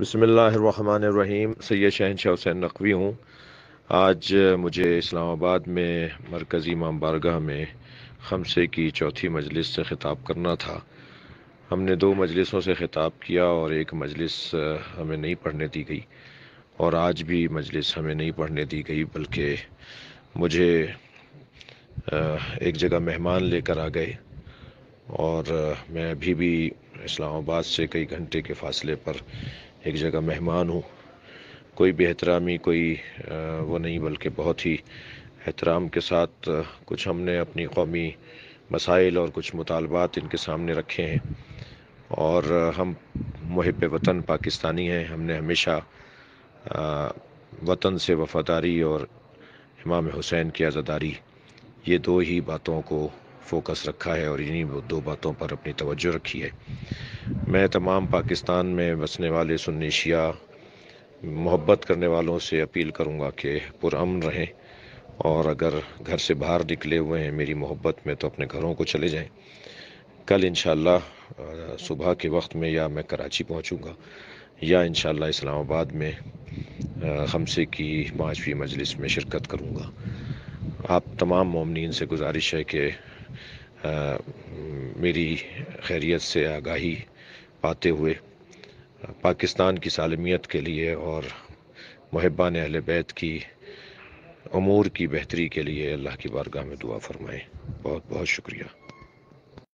बसमीम सैद शहनशाह हुसैन नकवी हूँ आज मुझे इस्लामाबाद में मरकज़ी इमाम बारगाह में खमसे की चौथी मजलिस से ख़िताब करना था हमने दो मजलिसों से ख़िताब किया और एक मजलिस हमें नहीं पढ़ने दी गई और आज भी मजलिस हमें नहीं पढ़ने दी गई बल्कि मुझे एक जगह मेहमान लेकर आ गए और मैं अभी भी इस्लामाबाद से कई घंटे के फासले पर एक जगह मेहमान हूँ कोई बेहतरामी कोई वो नहीं बल्कि बहुत ही एहतराम के साथ कुछ हमने अपनी कौमी मसाइल और कुछ मुतालबात इनके सामने रखे हैं और हम महब वतन पाकिस्तानी हैं हमने हमेशा वतन से वफादारी और इमाम हुसैन की आज़ादारी ये दो ही बातों को फोकस रखा है और इन्हीं दो बातों पर अपनी तवज्जो रखी है मैं तमाम पाकिस्तान में बसने वाले सुनिशिया मोहब्बत करने वालों से अपील करूँगा कि पुरम रहें और अगर घर से बाहर निकले हुए हैं मेरी मोहब्बत में तो अपने घरों को चले जाएं कल इन सुबह के वक्त में या मैं कराची पहुँचूँगा या इन इस्लामाबाद में हमसे की पाँचवीं मजलिस में शिरकत करूँगा आप तमाम ममनिन से गुजारिश है कि आ, मेरी खैरियत से आगाही पाते हुए पाकिस्तान की सालमियत के लिए और महबान अहल बैत की अमूर की बेहतरी के लिए अल्लाह की बारगाह में दुआ फरमाएँ बहुत बहुत शुक्रिया